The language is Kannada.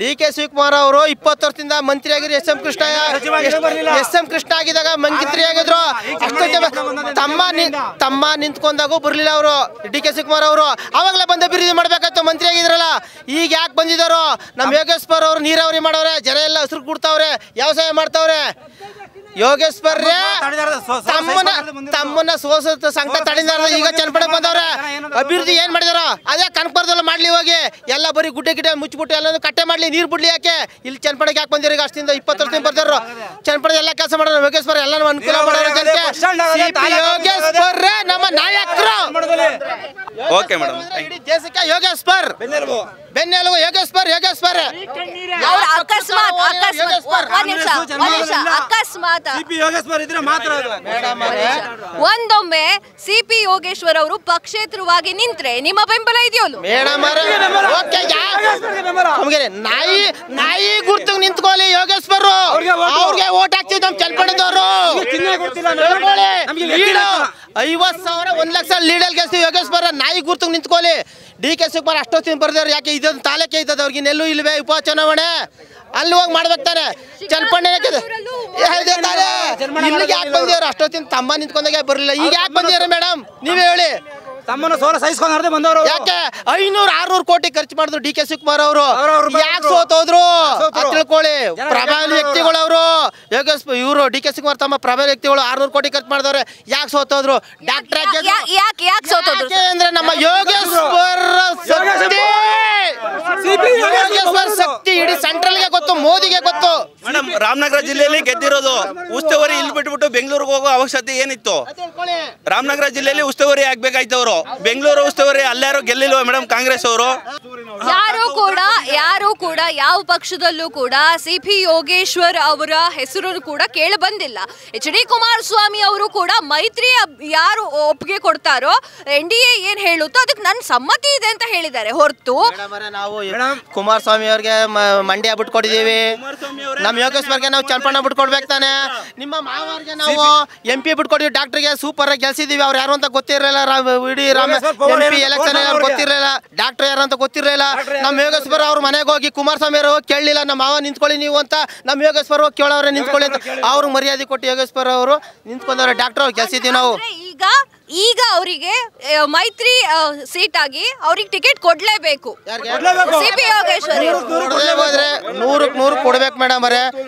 ಡಿ ಕೆ ಶಿವಕುಮಾರ್ ಅವರು ಇಪ್ಪತ್ತು ವರ್ಷದಿಂದ ಮಂತ್ರಿ ಆಗಿದ್ರು S M Krishna S M Krishna ಆಗಿದ್ದಾಗ ಮಂತ್ರಿ ಆಗಿದ್ರು ತಮ್ಮ ತಮ್ಮ ನಿಂತ್ಕೊಂಡಾಗೂ ಬರಲಿಲ್ಲ ಅವರು ಡಿ ಕೆ ಶಿವಕುಮಾರ್ ಅವರು ಅವಾಗಲೇ ಬಂದ ಅಭಿವೃದ್ಧಿ ಮಾಡ್ಬೇಕಾಯ್ತು ಮಂತ್ರಿ ಆಗಿದ್ರಲ್ಲ ಈಗ ಯಾಕೆ ಬಂದಿದ್ದಾರೋ ನಮ್ಮ ಯೋಗೇಶ್ವರ ಅವರು ನೀರಾವರಿ ಮಾಡವ್ರೆ ಜನ ಎಲ್ಲ ಹಸಿರು ಕೊಡ್ತಾವ್ರೆ ವ್ಯವಸಾಯ ಮಾಡ್ತಾವ್ರೆ ಯೋಗೇಶ್ವರ್ಯ ತಮ್ಮನ ತಮ್ಮನ್ನ ಸೋಸತ್ ಸಂಕಟ ತಡಿದಾರ ಈಗ ಚನ್ಪಡೆ ಬಂದವ್ರ ಅಭಿವೃದ್ಧಿ ಏನ್ ಮಾಡಿದಾರ ಅದೇ ಕನಕ ಮಾಡ್ಲಿ ಹೋಗಿ ಎಲ್ಲ ಬರೀ ಗುಡ್ಡೆ ಗಿಡ ಮುಚ್ಚಿಬಿಟ್ಟು ಎಲ್ಲಾನು ಕಟ್ಟೆ ಮಾಡ್ಲಿ ನೀರ್ ಬಿಡ್ಲಿ ಯಾಕೆ ಇಲ್ಲಿ ಚನ್ಪಡೆಗೆ ಯಾಕೆ ಬಂದಿರ ಈಗ ಅಷ್ಟಿಂದ ಇಪ್ಪತ್ತು ವರ್ಷದಿಂದ ಬರ್ದಾರ ಚನ್ಪಡೆ ಎಲ್ಲ ಕೆಲಸ ಮಾಡೋಣ ಯೋಗೇಶ್ವರ ಎಲ್ಲ ಅನುಕೂಲ ಮಾಡೋರು ಜನಕ್ಕೆ ಯೋಗೇಶ್ವರ್ಯ ನಮ್ಮ ನಾಯಕರು ಓಕೆ ಮೇಡಮ್ ದೇಶಕ್ಕೆ ಯೋಗೇಶ್ವರ್ ಬೆನ್ನೆಲುಬು ಯೋಗೇಶ್ವರ್ ಯೋಗೇಶ್ವರ್ ಅಕಸ್ಮಾತ್ ಅಕಸ್ಮಾತ್ ಅಕಸ್ಮಾತ್ ಒಂದೊಮ್ಮೆ ಸಿಪಿ ಯೋಗೇಶ್ವರ್ ಅವರು ಪಕ್ಷೇತರವಾಗಿ ನಿಂತ್ರೆ ನಿಮ್ಮ ಬೆಂಬಲ ಇದೆಯೋ ನಾಯಿ ನಾಯಿ ಗುರ್ತು ನಿಂತ್ಕೊಳ್ಳಿ ಯೋಗೇಶ್ವರ್ ಅವ್ರಿಗೆ ಓಟ್ ಹಾಕ್ತಿವಿ ನಮ್ ಚಲ್ಪಡದವರು ಐವತ್ ಸಾವಿರ ಒಂದ್ ಲಕ್ಷ ಲೀಡಲ್ ಗೆಲ್ತೀವಿ ಯೋಗೇಶ್ವರ ನಾಯಿ ಗುರ್ತು ನಿಂತ್ಕೊಳ್ಳಿ ಡಿ ಕೆ ಶಿವಕುಮಾರ್ ಅಷ್ಟೊತ್ತಿನ ಬರ್ದವ್ರು ಯಾಕೆ ಇದೊಂದು ತಾಲೂಕೆ ಇದ್ದದ ಅವ್ರಿಗೆ ನೆಲ್ಲು ಇಲ್ವೇ ಉಪಚುನಾವಣೆ ಅಲ್ಲಿ ಹೋಗಿ ಮಾಡ್ಬೇಕು ನಿಮ್ಗೆ ಯಾಕೆ ಬಂದಿವ್ರ ಅಷ್ಟೊತ್ತಿನ ತಮ್ಮ ನಿಂತ್ಕೊಂಡಾಗ ಬರಲಿಲ್ಲ ಈಗ ಯಾಕೆ ಬಂದಿರ ಮೇಡಮ್ ನೀವೇ ಹೇಳಿ ತಮ್ಮನ ಸೋಲ ಸಹಿಸ್ಕೊಂಡ್ರೆ ಬಂದವರು ಯಾಕೆ ಐನೂರು ಆರ್ನೂರು ಕೋಟಿ ಖರ್ಚು ಮಾಡಿದ್ರು ಡಿ ಕೆ ಶಿವಕುಮಾರ್ ಅವರು ಯಾಕೆ ಸೋತೋದ್ರು ತಿಳ್ಕೊಳ್ಳಿ ಪ್ರಭಾವಿ ವ್ಯಕ್ತಿಗಳು ಅವರು ಯೋಗೇಶ್ ಇವರು ಡಿ ಕೆ ಶಿವಕುಮಾರ್ ತಮ್ಮ ಪ್ರಬಲ ವ್ಯಕ್ತಿಗಳು ಆರ್ನೂರು ಕೋಟಿ ಖರ್ಚು ಮಾಡಿದವ್ರೆ ಯಾಕೆ ಸೋತೋದ್ರು ಡಾಕ್ಟರ್ ಅಂದ್ರೆ ನಮ್ಮ ಯೋಗೇಶ್ವರ ಶಕ್ತಿ ಯೋಗೇಶ್ವರ ಶಕ್ತಿ ಇಡೀ ಸೆಂಟ್ರಲ್ಗೆ ಗೊತ್ತು ಮೋದಿಗೆ ಗೊತ್ತು ಮೇಡಮ್ ರಾಮನಗರ ಜಿಲ್ಲೆಯಲ್ಲಿ ಗೆದ್ದಿರೋದು ಉಸ್ತುವಾರಿ ಇಲ್ಲಿ ಬಿಟ್ಬಿಟ್ಟು ಬೆಂಗಳೂರಿಗೆ ಹೋಗೋ ಅವಶ್ಯಕತೆ ಏನಿತ್ತು ರಾಮನಗರ ಜಿಲ್ಲೆಯಲ್ಲಿ ಉಸ್ತುವಾರಿ ಆಗ್ಬೇಕಾಯ್ತವ್ರು ಅವರು ಬೆಂಗಳೂರು ಉಸ್ತುವಾರಿ ಅಲ್ಲಾರು ಗೆಲ್ಲಿಲ್ವಾ ಮೇಡಮ್ ಕಾಂಗ್ರೆಸ್ ಅವರು ಯಾರು ಕೂಡ ಯಾರು ಕೂಡ ಯಾವ ಪಕ್ಷದಲ್ಲೂ ಕೂಡ ಸಿಪಿ ಯೋಗೇಶ್ವರ್ ಅವರ ಹೆಸರು ಕೂಡ ಕೇಳಿ ಬಂದಿಲ್ಲ ಎಚ್ ಡಿ ಕುಮಾರಸ್ವಾಮಿ ಅವರು ಕೂಡ ಮೈತ್ರಿ ಯಾರು ಒಪ್ಪಿಗೆ ಕೊಡ್ತಾರೋ ಎನ್ ಡಿ ಎ ಏನ್ ಹೇಳುತ್ತೋ ಅದಕ್ಕೆ ನನ್ನ ಸಮ್ಮತಿ ಇದೆ ಅಂತ ಹೇಳಿದ್ದಾರೆ ಹೊರತು ನಾವು ಕುಮಾರಸ್ವಾಮಿ ಅವ್ರಿಗೆ ಮಂಡ್ಯ ಬಿಟ್ಕೊಟ್ಟಿದ್ದೀವಿ ನಮ್ಮ ಯೋಗೇಶ್ವರ್ಗೆ ನಾವು ಚಲ್ಪಣ ಬಿಟ್ಕೊಡ್ಬೇಕು ತಾನೆ ನಿಮ್ಮ ಮಾವಾರ್ಗೆ ನಾವು ಎಂ ಪಿ ಬಿಟ್ಕೊಡ್ತೀವಿ ಡಾಕ್ಟರ್ಗೆ ಸೂಪರ್ ಆಗಿ ಗೆಲ್ಸಿದೀವಿ ಅವ್ರು ಯಾರು ಅಂತ ಗೊತ್ತಿರಲಿಲ್ಲ ಇಡೀ ರಾಮ ಎಂ ಪಿ ಎಲೆಕ್ಷನ್ ಗೊತ್ತಿರಲಿಲ್ಲ ಡಾಕ್ಟರ್ ಯಾರು ಅಂತ ಗೊತ್ತಿರಲಿಲ್ಲ ನಮ್ಮ ಯೋಗೇಶ್ವರ ಅವ್ರ ಮನೆಗೆ ಹೋಗಿ ಕುಮಾರಸ್ವಾಮಿ ಅವರು ಕೇಳಲಿಲ್ಲ ನಮ್ಮ ಮಾವ ನಿಂತ್ಕೊಳ್ಳಿ ನೀವು ಅಂತ ನಮ್ಮ ಯೋಗೇಶ್ವರ ಕೇಳೋರೆ ನಿಂತ್ಕೊಳ್ಳಿ ಅಂತ ಅವ್ರಿಗೆ ಮರ್ಯಾದೆ ಕೊಟ್ಟು ಯೋಗೇಶ್ವರ ಅವರು ನಿಂತ್ಕೊಂಡವ್ರೆ ಡಾಕ್ಟರ್ ಅವ್ರು ಗೆಲ್ಸಿದ್ದೀವಿ ನಾವು ಈಗ ಈಗ ಅವರಿಗೆ ಮೈತ್ರಿ ಸೀಟ್ ಆಗಿ ಅವ್ರಿಗೆ ಟಿಕೆಟ್ ಕೊಡ್ಲೇಬೇಕು ಸಿಪಿ ಯೋಗೇಶ್ವರಿ ನೂರಕ್ ನೂರು ಕೊಡ್ಬೇಕು ಮೇಡಮ್ ಅವರೇ